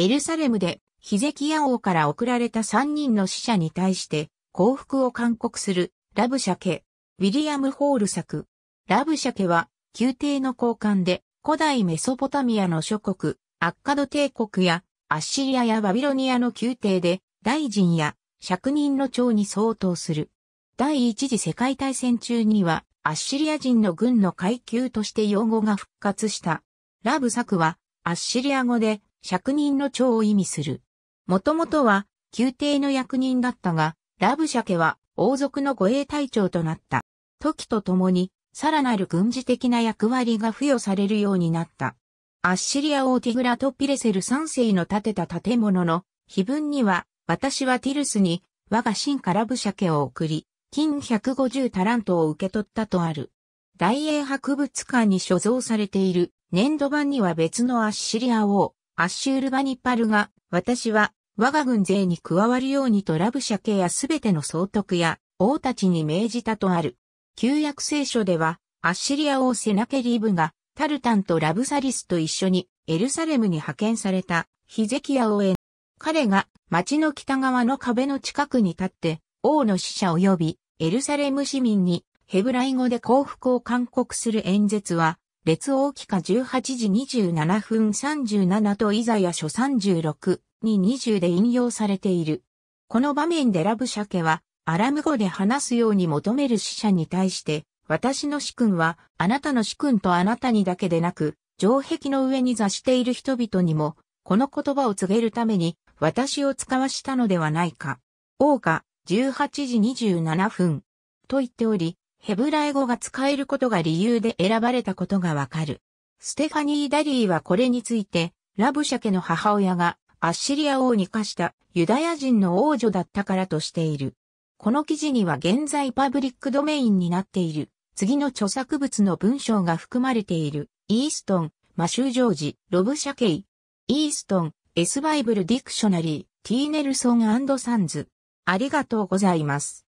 エルサレムでヒゼキヤ王から送られた3人の死者に対して降伏を勧告するラブシャケ、ウィリアム・ホール作。ラブシャケは宮廷の交換で古代メソポタミアの諸国、アッカド帝国やアッシリアやバビロニアの宮廷で大臣や借人の長に相当する。第一次世界大戦中にはアッシリア人の軍の階級として用語が復活した。ラブ作はアッシリア語で職人の長を意味する。もともとは、宮廷の役人だったが、ラブシャケは王族の護衛隊長となった。時とともに、さらなる軍事的な役割が付与されるようになった。アッシリア王ティグラト・ピレセル3世の建てた建物の碑文には、私はティルスに我が神からブシャケを送り、金150タラントを受け取ったとある。大英博物館に所蔵されている粘土版には別のアッシリア王、アッシュール・バニッパルが、私は我が軍勢に加わるようにとラブシャケやすべての総督や王たちに命じたとある。旧約聖書では、アッシリア王セナケリブが、タルタンとラブサリスと一緒にエルサレムに派遣されたヒゼキヤ王へ。彼が町の北側の壁の近くに立って、王の使者及びエルサレム市民にヘブライ語で降伏を勧告する演説は、列王記下18時27分37とイザヤ書36に20で引用されている。この場面でラブシャケは、アラム語で話すように求める死者に対して、私の主君は、あなたの主君とあなたにだけでなく、城壁の上に座している人々にも、この言葉を告げるために、私を使わしたのではないか。王が18時27分。と言っており、ヘブライ語が使えることが理由で選ばれたことがわかる。ステファニー・ダリーはこれについて、ラブシャケの母親がアッシリア王に課したユダヤ人の王女だったからとしている。この記事には現在パブリックドメインになっている。次の著作物の文章が含まれている。イーストン、マシュー・ジョージ、ロブ・シャケイ。イーストン、エスバイブル・ディクショナリー、ティーネルソンサンズ。ありがとうございます。